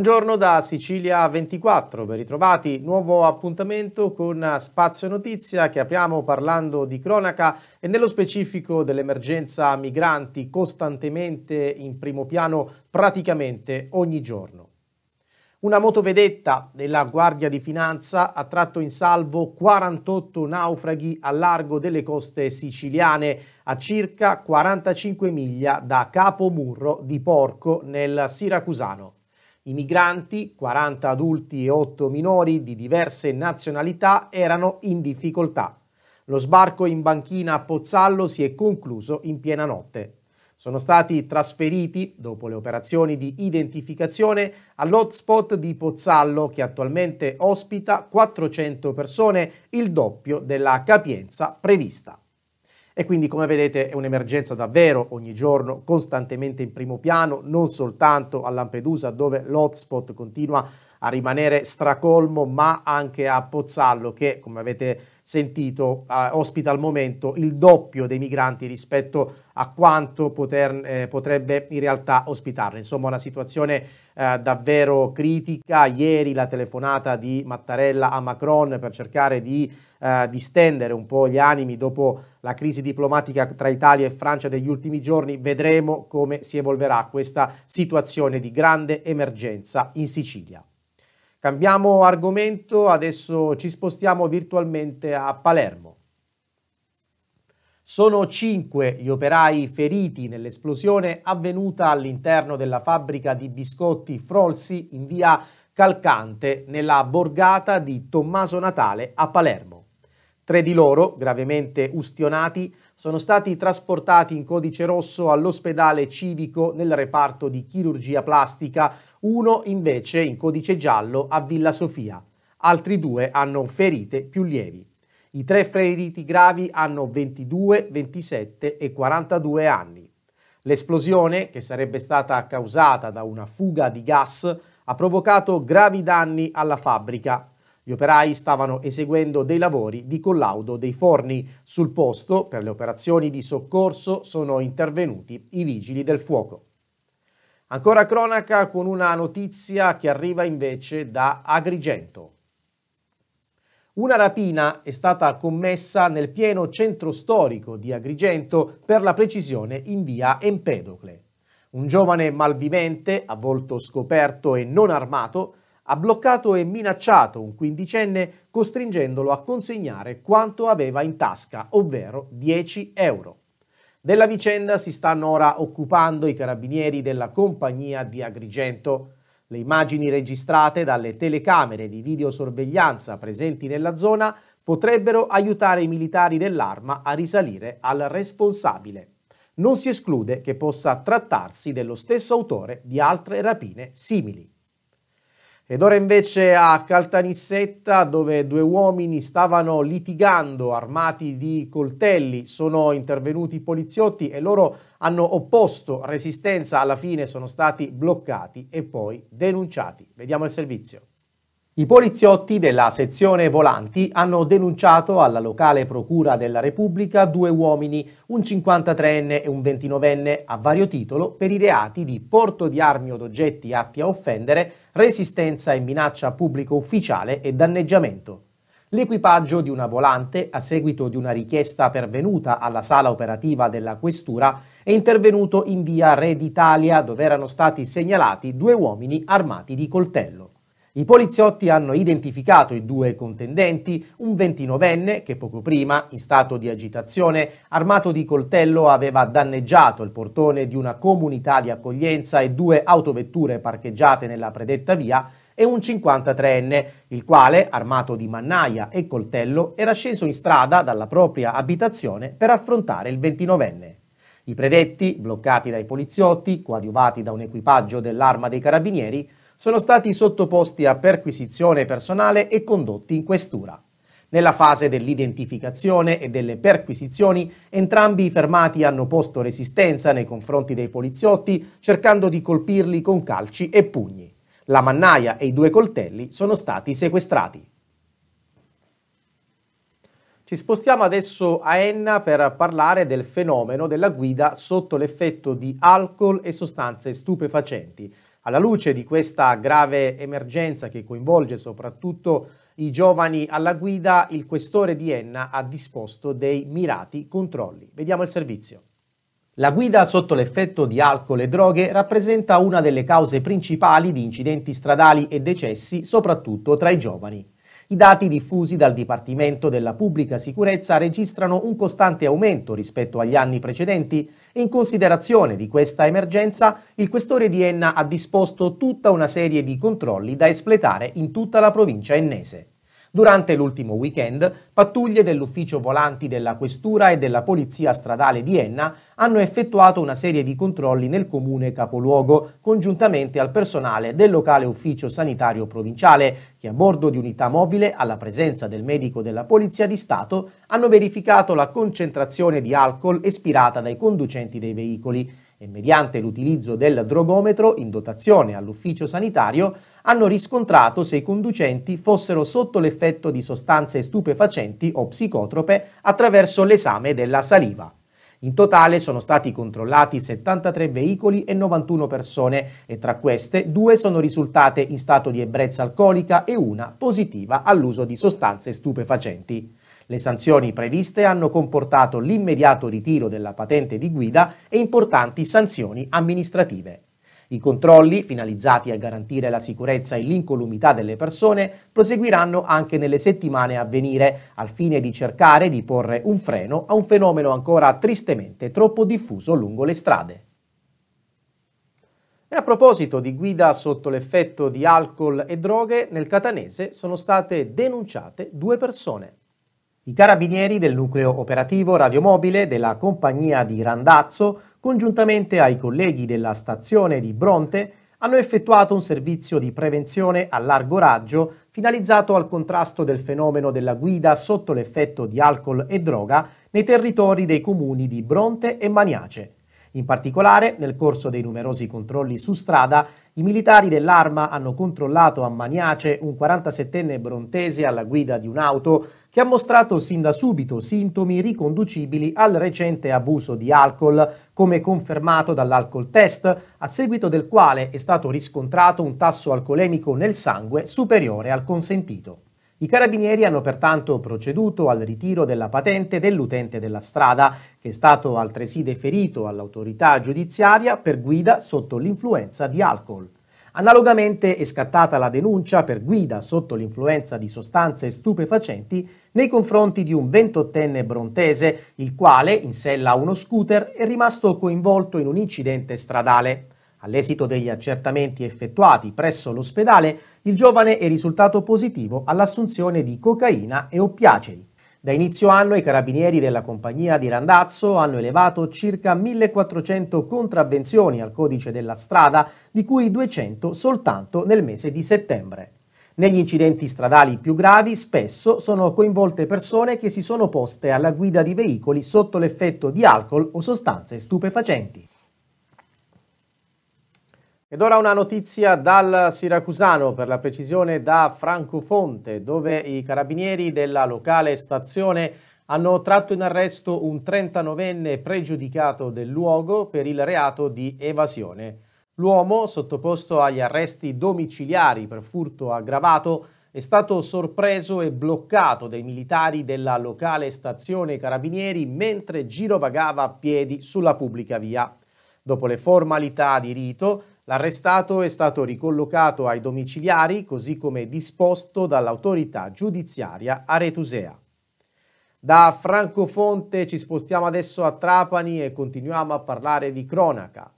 Buongiorno da Sicilia 24, ben ritrovati, nuovo appuntamento con Spazio Notizia che apriamo parlando di cronaca e nello specifico dell'emergenza migranti costantemente in primo piano praticamente ogni giorno. Una motovedetta della Guardia di Finanza ha tratto in salvo 48 naufraghi a largo delle coste siciliane a circa 45 miglia da Capo Murro di Porco nel Siracusano. I migranti, 40 adulti e 8 minori di diverse nazionalità, erano in difficoltà. Lo sbarco in banchina a Pozzallo si è concluso in piena notte. Sono stati trasferiti, dopo le operazioni di identificazione, all'hotspot di Pozzallo che attualmente ospita 400 persone, il doppio della capienza prevista. E quindi, come vedete, è un'emergenza davvero ogni giorno, costantemente in primo piano, non soltanto a Lampedusa, dove l'hotspot continua a rimanere stracolmo, ma anche a Pozzallo, che, come avete sentito, eh, ospita al momento il doppio dei migranti rispetto a quanto poter, eh, potrebbe in realtà ospitarli. Insomma, una situazione eh, davvero critica. Ieri la telefonata di Mattarella a Macron per cercare di eh, distendere un po' gli animi dopo la crisi diplomatica tra Italia e Francia degli ultimi giorni. Vedremo come si evolverà questa situazione di grande emergenza in Sicilia. Cambiamo argomento, adesso ci spostiamo virtualmente a Palermo. Sono cinque gli operai feriti nell'esplosione avvenuta all'interno della fabbrica di biscotti Frolsi in via Calcante, nella borgata di Tommaso Natale a Palermo. Tre di loro, gravemente ustionati, sono stati trasportati in codice rosso all'ospedale civico nel reparto di chirurgia plastica, uno invece in codice giallo a Villa Sofia. Altri due hanno ferite più lievi. I tre feriti gravi hanno 22, 27 e 42 anni. L'esplosione, che sarebbe stata causata da una fuga di gas, ha provocato gravi danni alla fabbrica. Gli operai stavano eseguendo dei lavori di collaudo dei forni. Sul posto, per le operazioni di soccorso, sono intervenuti i vigili del fuoco. Ancora cronaca con una notizia che arriva invece da Agrigento. Una rapina è stata commessa nel pieno centro storico di Agrigento, per la precisione in via Empedocle. Un giovane malvivente, a volto scoperto e non armato, ha bloccato e minacciato un quindicenne costringendolo a consegnare quanto aveva in tasca, ovvero 10 euro. Della vicenda si stanno ora occupando i carabinieri della compagnia di Agrigento, le immagini registrate dalle telecamere di videosorveglianza presenti nella zona potrebbero aiutare i militari dell'arma a risalire al responsabile. Non si esclude che possa trattarsi dello stesso autore di altre rapine simili. Ed ora invece a Caltanissetta, dove due uomini stavano litigando armati di coltelli, sono intervenuti i poliziotti e loro hanno opposto resistenza, alla fine sono stati bloccati e poi denunciati. Vediamo il servizio. I poliziotti della sezione volanti hanno denunciato alla locale procura della Repubblica due uomini, un 53enne e un 29enne, a vario titolo per i reati di porto di armi o d'oggetti atti a offendere, resistenza e minaccia a pubblico ufficiale e danneggiamento. L'equipaggio di una volante, a seguito di una richiesta pervenuta alla sala operativa della Questura, è intervenuto in via Red Italia, dove erano stati segnalati due uomini armati di coltello. I poliziotti hanno identificato i due contendenti, un ventinovenne che poco prima, in stato di agitazione, armato di coltello aveva danneggiato il portone di una comunità di accoglienza e due autovetture parcheggiate nella predetta via, e un 53enne, il quale, armato di mannaia e coltello, era sceso in strada dalla propria abitazione per affrontare il 29enne. I predetti, bloccati dai poliziotti, coadiuvati da un equipaggio dell'arma dei carabinieri, sono stati sottoposti a perquisizione personale e condotti in questura. Nella fase dell'identificazione e delle perquisizioni, entrambi i fermati hanno posto resistenza nei confronti dei poliziotti, cercando di colpirli con calci e pugni. La mannaia e i due coltelli sono stati sequestrati. Ci spostiamo adesso a Enna per parlare del fenomeno della guida sotto l'effetto di alcol e sostanze stupefacenti. Alla luce di questa grave emergenza che coinvolge soprattutto i giovani alla guida, il questore di Enna ha disposto dei mirati controlli. Vediamo il servizio. La guida sotto l'effetto di alcol e droghe rappresenta una delle cause principali di incidenti stradali e decessi, soprattutto tra i giovani. I dati diffusi dal Dipartimento della Pubblica Sicurezza registrano un costante aumento rispetto agli anni precedenti e in considerazione di questa emergenza il questore di Enna ha disposto tutta una serie di controlli da espletare in tutta la provincia ennese. Durante l'ultimo weekend, pattuglie dell'ufficio volanti della Questura e della Polizia Stradale di Enna hanno effettuato una serie di controlli nel comune capoluogo, congiuntamente al personale del locale ufficio sanitario provinciale, che a bordo di unità mobile, alla presenza del medico della Polizia di Stato, hanno verificato la concentrazione di alcol espirata dai conducenti dei veicoli e mediante l'utilizzo del drogometro in dotazione all'ufficio sanitario hanno riscontrato se i conducenti fossero sotto l'effetto di sostanze stupefacenti o psicotrope attraverso l'esame della saliva. In totale sono stati controllati 73 veicoli e 91 persone e tra queste due sono risultate in stato di ebbrezza alcolica e una positiva all'uso di sostanze stupefacenti. Le sanzioni previste hanno comportato l'immediato ritiro della patente di guida e importanti sanzioni amministrative. I controlli, finalizzati a garantire la sicurezza e l'incolumità delle persone, proseguiranno anche nelle settimane a venire, al fine di cercare di porre un freno a un fenomeno ancora tristemente troppo diffuso lungo le strade. E a proposito di guida sotto l'effetto di alcol e droghe, nel catanese sono state denunciate due persone. I carabinieri del nucleo operativo radiomobile della compagnia di Randazzo congiuntamente ai colleghi della stazione di Bronte, hanno effettuato un servizio di prevenzione a largo raggio finalizzato al contrasto del fenomeno della guida sotto l'effetto di alcol e droga nei territori dei comuni di Bronte e Maniace, in particolare, nel corso dei numerosi controlli su strada, i militari dell'arma hanno controllato a Maniace un 47enne brontese alla guida di un'auto che ha mostrato sin da subito sintomi riconducibili al recente abuso di alcol, come confermato dall'alcol test, a seguito del quale è stato riscontrato un tasso alcolemico nel sangue superiore al consentito. I carabinieri hanno pertanto proceduto al ritiro della patente dell'utente della strada, che è stato altresì deferito all'autorità giudiziaria per guida sotto l'influenza di alcol. Analogamente è scattata la denuncia per guida sotto l'influenza di sostanze stupefacenti nei confronti di un 28enne brontese, il quale, in sella a uno scooter, è rimasto coinvolto in un incidente stradale. All'esito degli accertamenti effettuati presso l'ospedale, il giovane è risultato positivo all'assunzione di cocaina e oppiacei. Da inizio anno i carabinieri della compagnia di Randazzo hanno elevato circa 1400 contravvenzioni al codice della strada, di cui 200 soltanto nel mese di settembre. Negli incidenti stradali più gravi spesso sono coinvolte persone che si sono poste alla guida di veicoli sotto l'effetto di alcol o sostanze stupefacenti. Ed ora una notizia dal Siracusano, per la precisione da Francofonte, dove i carabinieri della locale stazione hanno tratto in arresto un 39enne pregiudicato del luogo per il reato di evasione. L'uomo, sottoposto agli arresti domiciliari per furto aggravato, è stato sorpreso e bloccato dai militari della locale stazione carabinieri mentre girovagava a piedi sulla pubblica via. Dopo le formalità di rito, L'arrestato è stato ricollocato ai domiciliari così come disposto dall'autorità giudiziaria aretusea. Da Francofonte ci spostiamo adesso a Trapani e continuiamo a parlare di cronaca.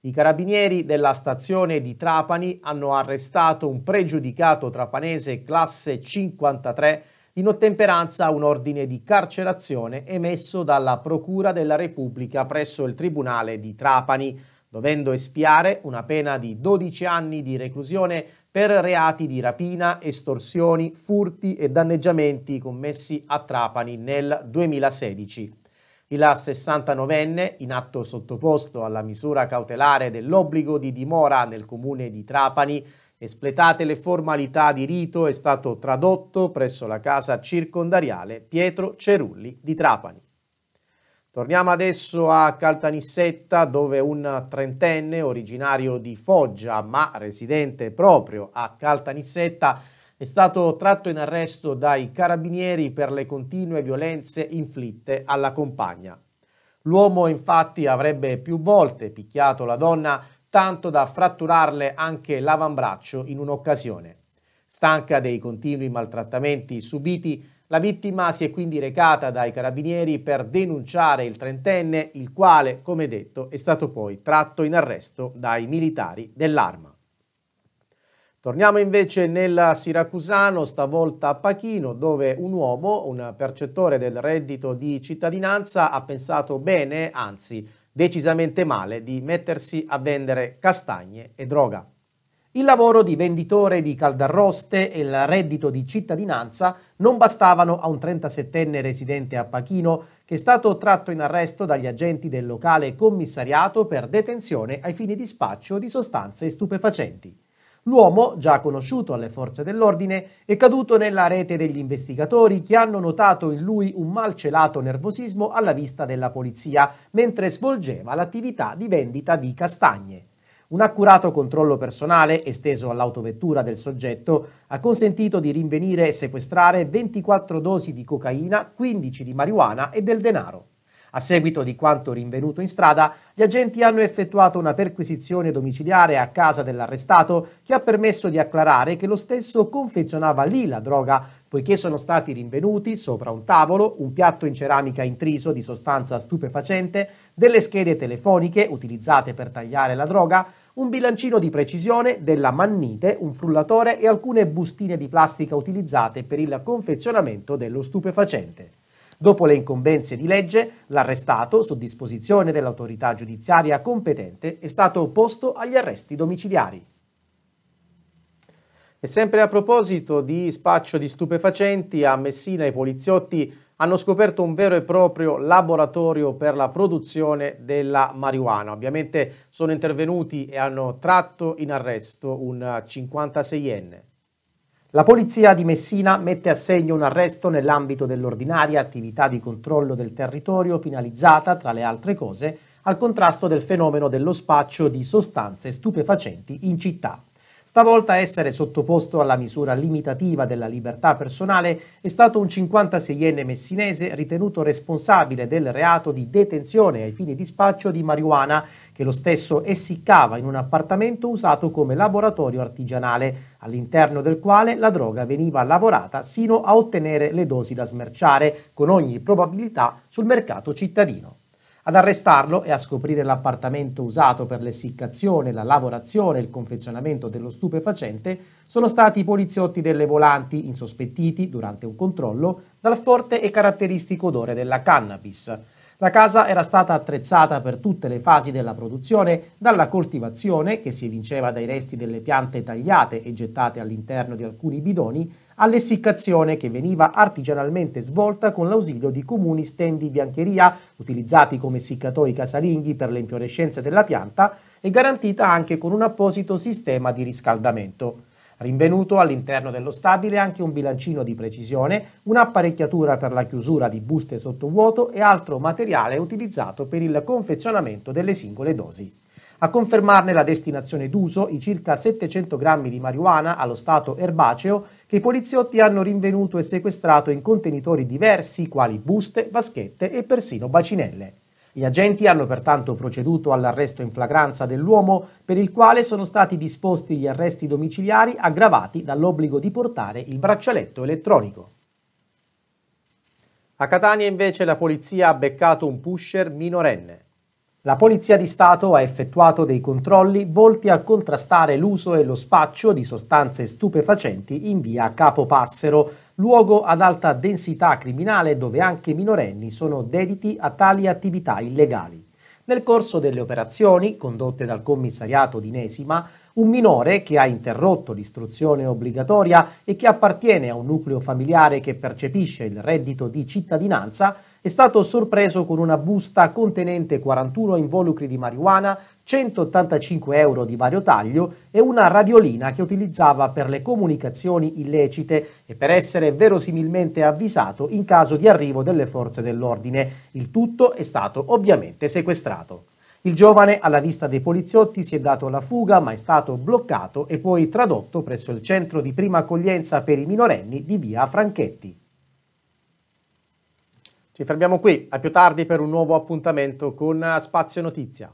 I carabinieri della stazione di Trapani hanno arrestato un pregiudicato trapanese classe 53 in ottemperanza a un ordine di carcerazione emesso dalla Procura della Repubblica presso il Tribunale di Trapani dovendo espiare una pena di 12 anni di reclusione per reati di rapina, estorsioni, furti e danneggiamenti commessi a Trapani nel 2016. Il 69enne, in atto sottoposto alla misura cautelare dell'obbligo di dimora nel comune di Trapani, espletate le formalità di rito, è stato tradotto presso la casa circondariale Pietro Cerulli di Trapani. Torniamo adesso a Caltanissetta dove un trentenne originario di Foggia ma residente proprio a Caltanissetta è stato tratto in arresto dai carabinieri per le continue violenze inflitte alla compagna. L'uomo infatti avrebbe più volte picchiato la donna tanto da fratturarle anche l'avambraccio in un'occasione. Stanca dei continui maltrattamenti subiti, la vittima si è quindi recata dai carabinieri per denunciare il trentenne, il quale, come detto, è stato poi tratto in arresto dai militari dell'arma. Torniamo invece nel Siracusano, stavolta a Pachino, dove un uomo, un percettore del reddito di cittadinanza, ha pensato bene, anzi decisamente male, di mettersi a vendere castagne e droga. Il lavoro di venditore di caldarroste e il reddito di cittadinanza non bastavano a un 37enne residente a Pachino che è stato tratto in arresto dagli agenti del locale commissariato per detenzione ai fini di spaccio di sostanze stupefacenti. L'uomo, già conosciuto alle forze dell'ordine, è caduto nella rete degli investigatori che hanno notato in lui un malcelato nervosismo alla vista della polizia mentre svolgeva l'attività di vendita di castagne. Un accurato controllo personale, esteso all'autovettura del soggetto, ha consentito di rinvenire e sequestrare 24 dosi di cocaina, 15 di marijuana e del denaro. A seguito di quanto rinvenuto in strada, gli agenti hanno effettuato una perquisizione domiciliare a casa dell'arrestato che ha permesso di acclarare che lo stesso confezionava lì la droga, poiché sono stati rinvenuti sopra un tavolo un piatto in ceramica intriso di sostanza stupefacente, delle schede telefoniche utilizzate per tagliare la droga, un bilancino di precisione, della mannite, un frullatore e alcune bustine di plastica utilizzate per il confezionamento dello stupefacente. Dopo le incombenze di legge, l'arrestato, su disposizione dell'autorità giudiziaria competente, è stato opposto agli arresti domiciliari. E sempre a proposito di spaccio di stupefacenti, a Messina i poliziotti hanno scoperto un vero e proprio laboratorio per la produzione della marijuana. Ovviamente sono intervenuti e hanno tratto in arresto un 56enne. La polizia di Messina mette a segno un arresto nell'ambito dell'ordinaria attività di controllo del territorio finalizzata, tra le altre cose, al contrasto del fenomeno dello spaccio di sostanze stupefacenti in città. Stavolta essere sottoposto alla misura limitativa della libertà personale è stato un 56enne messinese ritenuto responsabile del reato di detenzione ai fini di spaccio di marijuana che lo stesso essiccava in un appartamento usato come laboratorio artigianale, all'interno del quale la droga veniva lavorata sino a ottenere le dosi da smerciare, con ogni probabilità sul mercato cittadino. Ad arrestarlo e a scoprire l'appartamento usato per l'essiccazione, la lavorazione e il confezionamento dello stupefacente sono stati i poliziotti delle volanti, insospettiti durante un controllo dal forte e caratteristico odore della cannabis. La casa era stata attrezzata per tutte le fasi della produzione, dalla coltivazione, che si evinceva dai resti delle piante tagliate e gettate all'interno di alcuni bidoni, allessiccazione che veniva artigianalmente svolta con l'ausilio di comuni stendi biancheria utilizzati come seccatoi casalinghi per le infiorescenze della pianta e garantita anche con un apposito sistema di riscaldamento. Rinvenuto all'interno dello stabile anche un bilancino di precisione, un'apparecchiatura per la chiusura di buste sottovuoto e altro materiale utilizzato per il confezionamento delle singole dosi. A confermarne la destinazione d'uso i circa 700 grammi di marijuana allo stato erbaceo che i poliziotti hanno rinvenuto e sequestrato in contenitori diversi quali buste, vaschette e persino bacinelle. Gli agenti hanno pertanto proceduto all'arresto in flagranza dell'uomo per il quale sono stati disposti gli arresti domiciliari aggravati dall'obbligo di portare il braccialetto elettronico. A Catania invece la polizia ha beccato un pusher minorenne. La Polizia di Stato ha effettuato dei controlli volti a contrastare l'uso e lo spaccio di sostanze stupefacenti in via Capopassero, luogo ad alta densità criminale dove anche minorenni sono dediti a tali attività illegali. Nel corso delle operazioni condotte dal commissariato di Nesima, un minore che ha interrotto l'istruzione obbligatoria e che appartiene a un nucleo familiare che percepisce il reddito di cittadinanza è stato sorpreso con una busta contenente 41 involucri di marijuana, 185 euro di vario taglio e una radiolina che utilizzava per le comunicazioni illecite e per essere verosimilmente avvisato in caso di arrivo delle forze dell'ordine. Il tutto è stato ovviamente sequestrato. Il giovane, alla vista dei poliziotti, si è dato alla fuga, ma è stato bloccato e poi tradotto presso il centro di prima accoglienza per i minorenni di via Franchetti. Ci fermiamo qui, a più tardi per un nuovo appuntamento con Spazio Notizia.